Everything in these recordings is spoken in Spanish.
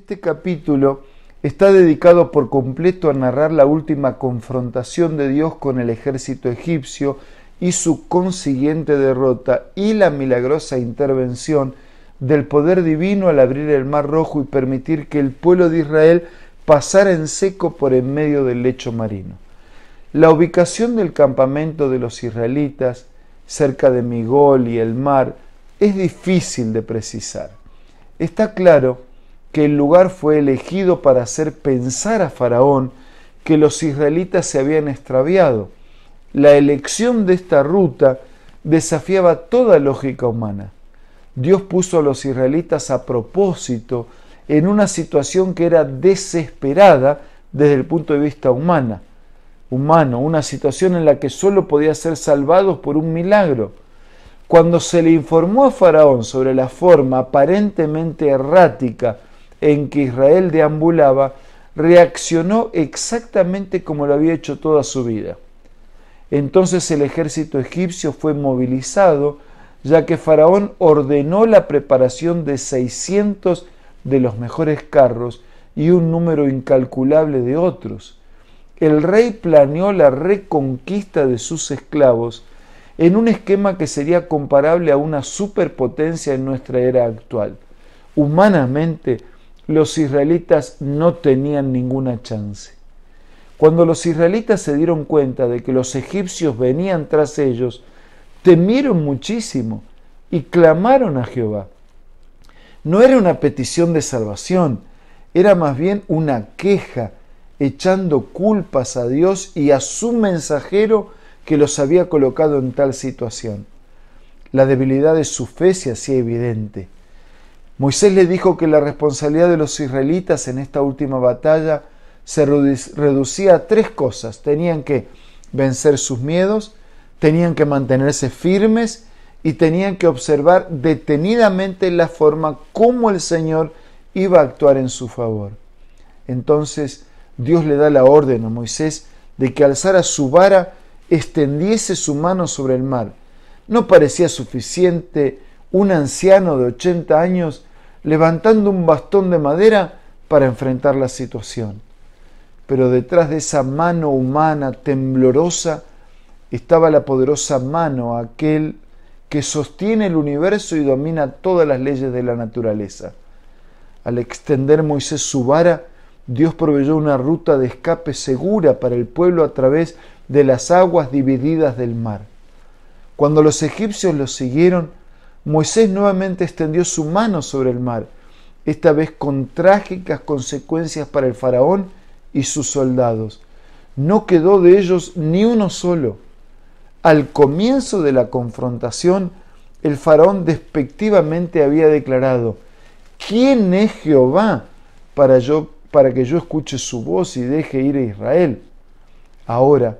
Este capítulo está dedicado por completo a narrar la última confrontación de Dios con el ejército egipcio y su consiguiente derrota y la milagrosa intervención del poder divino al abrir el mar rojo y permitir que el pueblo de Israel pasara en seco por en medio del lecho marino. La ubicación del campamento de los israelitas cerca de Migol y el mar es difícil de precisar. Está claro que que el lugar fue elegido para hacer pensar a Faraón que los israelitas se habían extraviado. La elección de esta ruta desafiaba toda lógica humana. Dios puso a los israelitas a propósito en una situación que era desesperada desde el punto de vista humana, humano, una situación en la que sólo podía ser salvados por un milagro. Cuando se le informó a Faraón sobre la forma aparentemente errática en que Israel deambulaba, reaccionó exactamente como lo había hecho toda su vida. Entonces el ejército egipcio fue movilizado, ya que Faraón ordenó la preparación de 600 de los mejores carros y un número incalculable de otros. El rey planeó la reconquista de sus esclavos en un esquema que sería comparable a una superpotencia en nuestra era actual. Humanamente, los israelitas no tenían ninguna chance. Cuando los israelitas se dieron cuenta de que los egipcios venían tras ellos, temieron muchísimo y clamaron a Jehová. No era una petición de salvación, era más bien una queja, echando culpas a Dios y a su mensajero que los había colocado en tal situación. La debilidad de su fe se hacía evidente. Moisés le dijo que la responsabilidad de los israelitas en esta última batalla se reducía a tres cosas. Tenían que vencer sus miedos, tenían que mantenerse firmes y tenían que observar detenidamente la forma como el Señor iba a actuar en su favor. Entonces Dios le da la orden a Moisés de que alzara su vara, extendiese su mano sobre el mar. No parecía suficiente un anciano de 80 años levantando un bastón de madera para enfrentar la situación. Pero detrás de esa mano humana temblorosa estaba la poderosa mano, aquel que sostiene el universo y domina todas las leyes de la naturaleza. Al extender Moisés su vara, Dios proveyó una ruta de escape segura para el pueblo a través de las aguas divididas del mar. Cuando los egipcios lo siguieron, Moisés nuevamente extendió su mano sobre el mar, esta vez con trágicas consecuencias para el faraón y sus soldados. No quedó de ellos ni uno solo. Al comienzo de la confrontación, el faraón despectivamente había declarado, ¿quién es Jehová para, yo, para que yo escuche su voz y deje ir a Israel? Ahora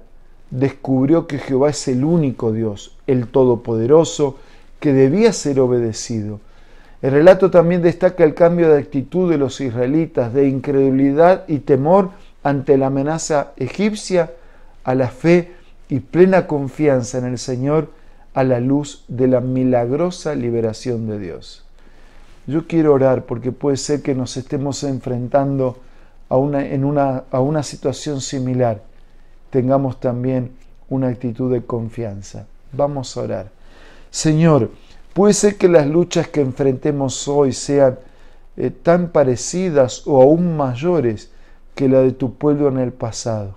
descubrió que Jehová es el único Dios, el Todopoderoso, que debía ser obedecido. El relato también destaca el cambio de actitud de los israelitas, de incredulidad y temor ante la amenaza egipcia, a la fe y plena confianza en el Señor a la luz de la milagrosa liberación de Dios. Yo quiero orar porque puede ser que nos estemos enfrentando a una, a una situación similar. Tengamos también una actitud de confianza. Vamos a orar. Señor, puede ser que las luchas que enfrentemos hoy sean eh, tan parecidas o aún mayores que la de tu pueblo en el pasado.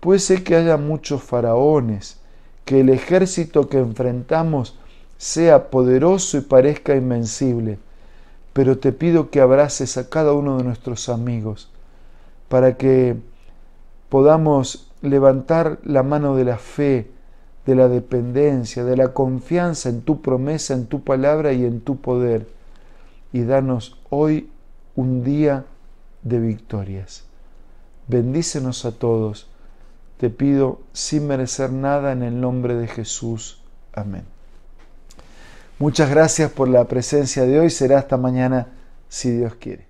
Puede ser que haya muchos faraones, que el ejército que enfrentamos sea poderoso y parezca invencible, pero te pido que abraces a cada uno de nuestros amigos para que podamos levantar la mano de la fe, de la dependencia, de la confianza en tu promesa, en tu palabra y en tu poder. Y danos hoy un día de victorias. Bendícenos a todos. Te pido sin merecer nada en el nombre de Jesús. Amén. Muchas gracias por la presencia de hoy. Será hasta mañana si Dios quiere.